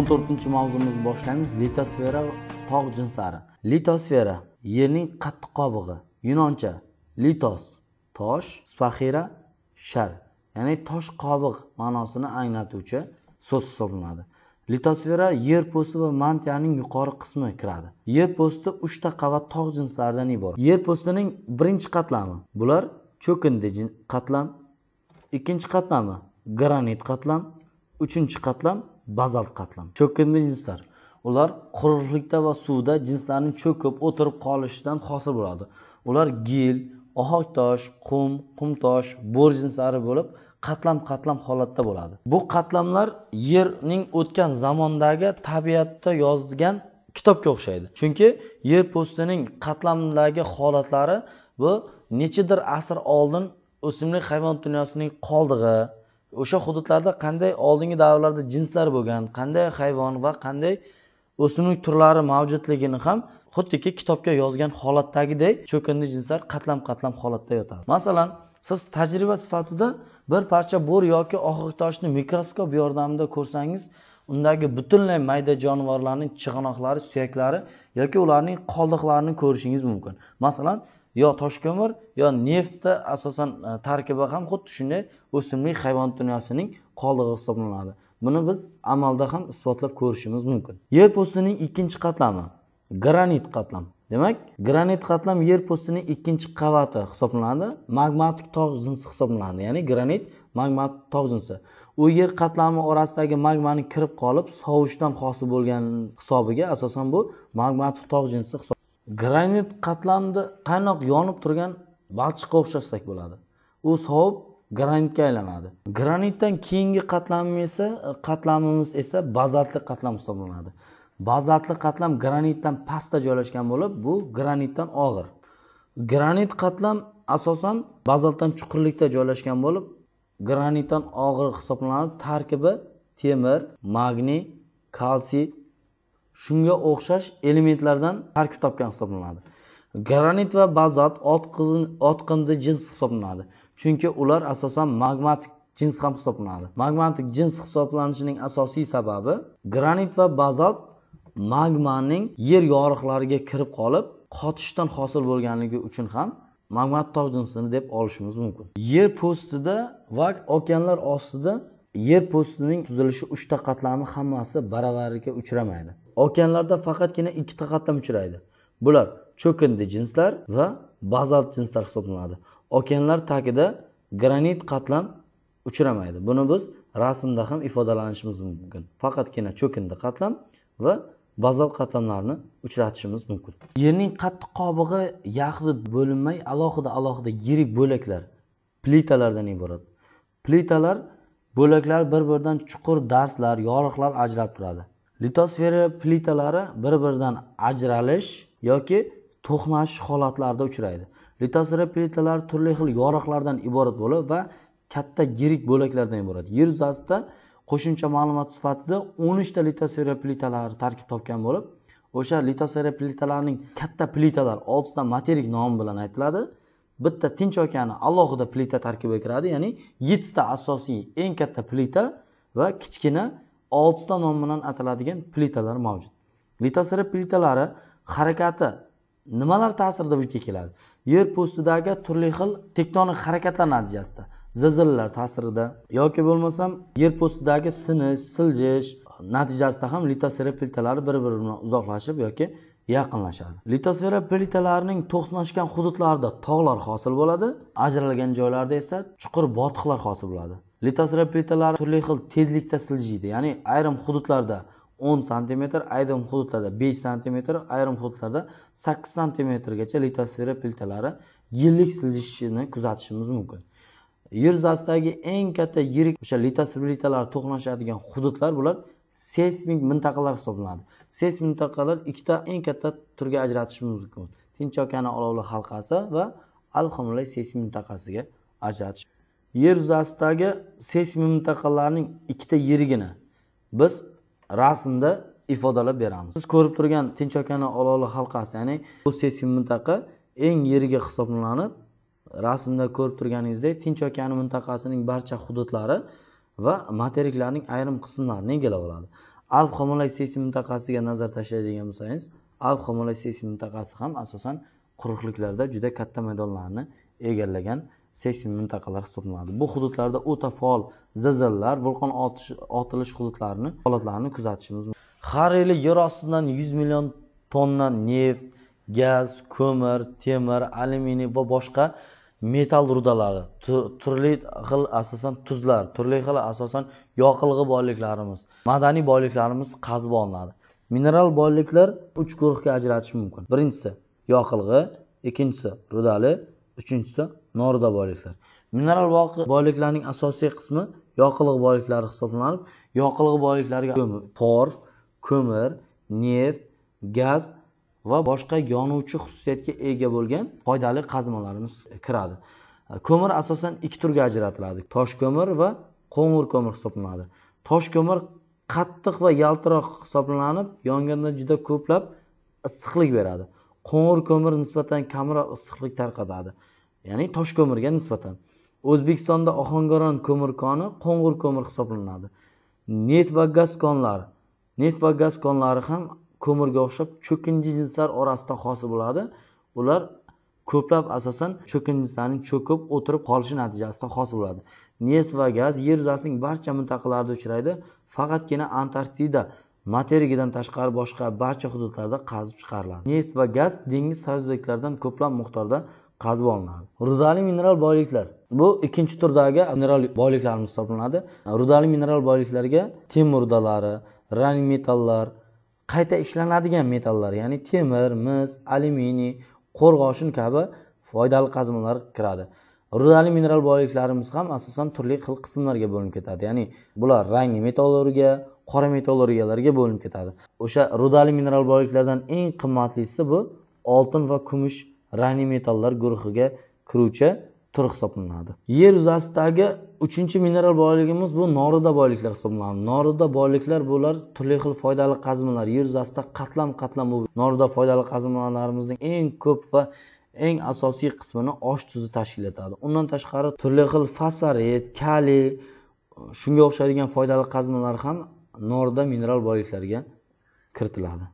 o'n to'rtinchi mavzumizni boshlaymiz litosfera tog' jinslari litosfera yerning qattiq qobig'i yunoncha litos tosh spaxira shar ya'ni tosh qobig' ma'nosini anglatuvchi so'z hisoblanadi litosfera yer po'sti va mantiyaning yuqori qismi kiradi yer po'sti uchta qavat tog' jinslaridan iborat yer po'stining birinchi qatlami bular cho'kindi qatlam ikkinchi qatlami granit qatlam uchinchi qatlam bazalt qatlam cho'kkindi jinslar ular quruqlikda va suvda jinslarning cho'kib o'tirib qolishidan hosil bo'ladi ular gil tosh qum qumtosh bo'r jinslari bo'lib qatlam qatlam holatda bo'ladi bu qatlamlar yerning o'tgan zamondagi tabiatda yozgan kitobga o'xshaydi chunki yer po'stining qatlamdagi holatlari bu nechidir asr oldin o'simlik hayvon dunyosining qoldig'i o'sha hududlarda qanday oldingi davrlarda jinslar bo'lgan qanday hayvon va qanday o'simlik turlari mavjudligini ham xuddiki kitobga yozgan holatdagidek cho'kindi jinslar qatlam qatlam holatda yotadi masalan siz tajriba sifatida bir parcha bo'r yoki toshni mikroskop yordamida ko'rsangiz undagi butunlay mayda jonivorlarning chig'anoqlari suyaklari yoki ularning qoldiqlarini ko'rishingiz mumkin masalan yo toshko'mir yo neftni asosan e, tarkibi ham xuddi shunday o'simlik hayvonot dunyosining qoldig'i hisoblanadi buni biz amalda ham isbotlab ko'rishimiz mumkin yer po'stining ikkinchi qatlami granit qatlam demak granit qatlam yer po'stining ikkinchi qavati hisoblanadi magmatik tog' jinsi hisoblanadi ya'ni granit magmatik tog' jinsi u yer qatlami orasidagi magmani kirib qolib sovishdan hosil bo'lgan hisobiga asosan bu magmatik tog' jinsi granit qatlamni qaynoq yonib turgan balchiqqa o'xshatsak bo'ladi u sovib granitga aylanadi granitdan keyingi qatlami esa qatlamimiz esa bazaltli qatlam hisoblanadi bazaltli qatlam granitdan pastda joylashgan bo'lib bu granitdan og'ir granit qatlam asosan bazaltdan chuqurlikda joylashgan bo'lib granitdan og'ir hisoblanadi tarkibi temir magniy kalsiy shunga o'xshash elementlardan tarkib topgan hisoblanadi granit va bazalt otqindi jins hisoblanadi chunki ular asosan magmatik jins ham hisoblanadi magmatik jins hisoblanishining asosiy sababi granit va bazalt magmaning yer yoriqlariga kirib qolib qotishdan hosil bo'lganligi uchun ham magmat tog' jinsini deb olishimiz mumkin yer postida va okeanlar ostida yer po'stining tuzilishi uchta qatlami hammasi baravariga uchramaydi okeanlarda faqatgina ikkita qatlam uchraydi bular cho'kindi jinslar va bazalt jinslar hisoblanadi okeanlar tagida granit qatlam uchramaydi buni biz rasmda ham ifodalanishimiz mumkin faqatgina cho'kindi qatlam va bazalt qatlamlarni uchratishimiz mumkin yerning qattiq qobig'i yaxlit bo'linmay alohida alohida yirik bo'laklar plitalardan iborat plitalar bo'laklar bir biridan chuqur darslar yoriqlar ajralib turadi litosfera plitalari bir biridan ajralish yoki to'qnashish holatlarida uchraydi litosfera plitalari turli xil yoriqlardan iborat bo'lib va katta yirik bo'laklardan iborat yer yuzasida qo'shimcha ma'lumot sifatida o'n uchta litosfera plitalari tarkib topgan bo'lib o'sha litosfera plitalarining katta plitalar oltita materik nomi bilan aytiladi bitta tinch okeani alohida plita tarkibiga kiradi ya'ni yettita asosiy eng katta plita va kichkina oltita nom bilan ataladigan plitalar mavjud litosfera plitalari harakati nimalar ta'sirida vujudga keladi yer postidagi turli xil tektonik harakatlar natijasida zilzilalar ta'sirida yoki bo'lmasam yer postidagi sinish siljish natijasida ham litosfera plitalari bir biri bilan uzoqlashib yoki yaqinlashadi litosfera plitalarining to'qnashgan hududlarida tog'lar hosil bo'ladi ajralgan joylarda esa chuqur botiqlar hosil bo'ladi litosfera plitalari turli xil tezlikda siljiydi ya'ni ayrim hududlarda 10 santimetr ayrim hududlarda 5 santimetr ayrim hududlarda sakkiz santimetrgacha litosfera plitalari yillik siljishini kuzatishimiz mumkin yer yuzasidagi eng katta yirik o'sha litosfera plitalari to'qnashadigan hududlar bular seysmik mintaqalar hisoblanadi seysmik mintaqalar ikkita eng katta turga ajratish mumkin tinch okeani olovli halqasi va al homilay seysmik mintaqasiga ajratish yer yuzasidagi seysmik mintaqalarning ikkita yerigini biz rasmda ifodalab beramiz siz ko'rib turgan tinch okeani olovli halqasi ya'ni bu seysmik mintaqa eng yerigi hisoblanib rasmda ko'rib turganingizdek tinch okeani mintaqasining barcha hududlari va materiklarning ayrim qismlarini egallab oladi alp homolay sesi mintaqasiga nazar tashlaydigan bo'lsangiz alp homolay sesi mintaqasi ham asosan quruqliklarda juda katta maydonlarni egallagan seysmik mintaqalar hisoblanadi bu hududlarda o'ta faol zilzilalar vulqon otilish hududlarini holatlarini kuzatishimiz mumkin har yili yer ostidan yuz million tonna neft gaz ko'mir temir alyuminiy va boshqa metal rudalari turli xil asosan tuzlar turli xil asosan yoqilg'i boyliklarimiz madaniy boyliklarimiz qazib olinadi mineral boyliklar uch guruhga ajratish mumkin birinchisi yoqilg'i ikkinchisi rudali uchinchisi noruda boyliklar mineral boyliklarning asosiy qismi yoqilg'i boyliklari hisoblanib yoqilg'i boyliklariga torf ko'mir neft gaz va boshqa yonuvchi xususiyatga ega bo'lgan foydali qazmalarimiz kiradi ko'mir asosan ikki turga ajratiladi tosh ko'mir va qo'ng'ir ko'mir hisoblanadi tosh ko'mir qattiq va yaltiroq hisoblanib yonganda juda ko'plab issiqlik beradi qo'ng'ir ko'mir nisbatan kamroq issiqlik tarqatadi ya'ni tosh ko'mirga nisbatan o'zbekistonda ohangaron ko'mir koni qo'ng'ir ko'mir hisoblanadi neft va gaz konlari neft va gaz konlari ham ko'mirga o'xshab cho'kinchi jinslar orasida hosil bo'ladi ular ko'plab asosan cho'kinchi cho'kib o'tirib qolishi natijasida hosil bo'ladi neft va gaz yer yuzasining barcha mintaqalarida uchraydi faqatgina antarktida materigidan tashqari boshqa barcha hududlarda qazib chiqariladi neft va gaz dengiz sayozliklaridan ko'plab miqdorda qazib olinadi rudali mineral boyliklar bu ikkinchi turdagi mineral boyliklarimiz hisoblanadi rudali mineral boyliklarga temir rudalari rang metallar qayta ishlanadigan metallar ya'ni temir mis alyuminiy qo'rg'oshin kabi foydali qazilmalar kiradi rudali mineral boyliklarimiz ham asosan turli xil qismlarga bo'linib ketadi ya'ni bular rangli metallurgiya qora metallurgiyalarga bo'linib ketadi o'sha rudali mineral boyliklardan eng qimmatlisi bu oltin va kumush rangli metallar guruhiga kiruvchi turi hisoblanadi yer yuzasidagi uchinchi mineral boyligimiz bu norida boyliklar hisoblanadi norida boyliklar bular turli xil foydali qazilmalar yer yuzasida qatlam qatlam bu norida foydali qazilmalarimizning eng ko'p va eng asosiy qismini osh tuzi tashkil etadi undan tashqari turli xil fosforit kaliy shunga o'xshaydigan foydali qazilmalar ham norida mineral boyliklarga kiritiladi